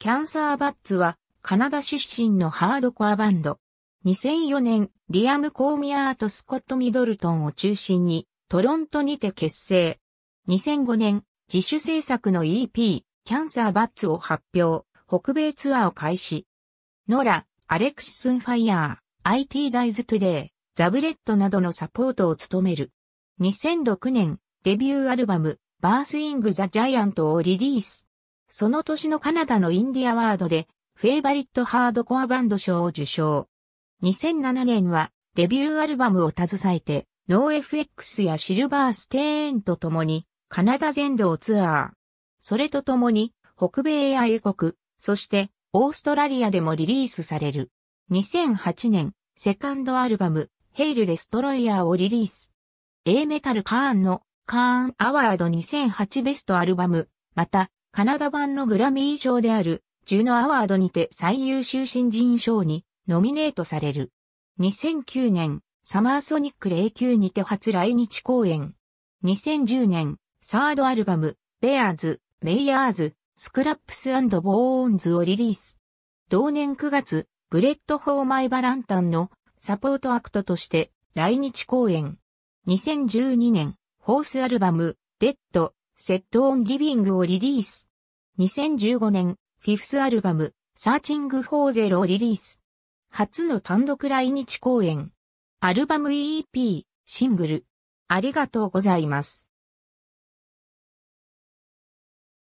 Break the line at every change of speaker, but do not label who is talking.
キャン
サーバッツは、カナダ出身のハードコアバンド。2004年、リアム・コーミアーとスコット・ミドルトンを中心に、トロントにて結成。2005年、自主制作の EP、キャンサーバッツを発表、北米ツアーを開始。ノラ、アレクシスン・ファイヤー、IT ダイズ・トゥデイ、ザブレットなどのサポートを務める。2006年、デビューアルバム、バースイング・ザ・ジャイアントをリリース。その年のカナダのインディアワードで、フェイバリットハードコアバンド賞を受賞。2007年は、デビューアルバムを携えて、ノー FX やシルバーステーンと共に、カナダ全土をツアー。それと共に、北米や英国、そして、オーストラリアでもリリースされる。2008年、セカンドアルバム、ヘイル・デストロイヤーをリリース。A メタル・カーンの、カーン・アワード2008ベストアルバム、また、カナダ版のグラミー賞であるジュノアワードにて最優秀新人賞にノミネートされる。2009年、サマーソニック09にて初来日公演。2010年、サードアルバム、ベアーズ、メイヤーズ、スクラップスボーンズをリリース。同年9月、ブレッド・フォー・マイ・バランタンのサポートアクトとして来日公演。2012年、ホースアルバム、デッド、Set on Living をリリース。2015年、フィフスアルバム、Searching for Zero をリリース。初の単独来日公演。アルバム EP、シングル。ありがとうございます。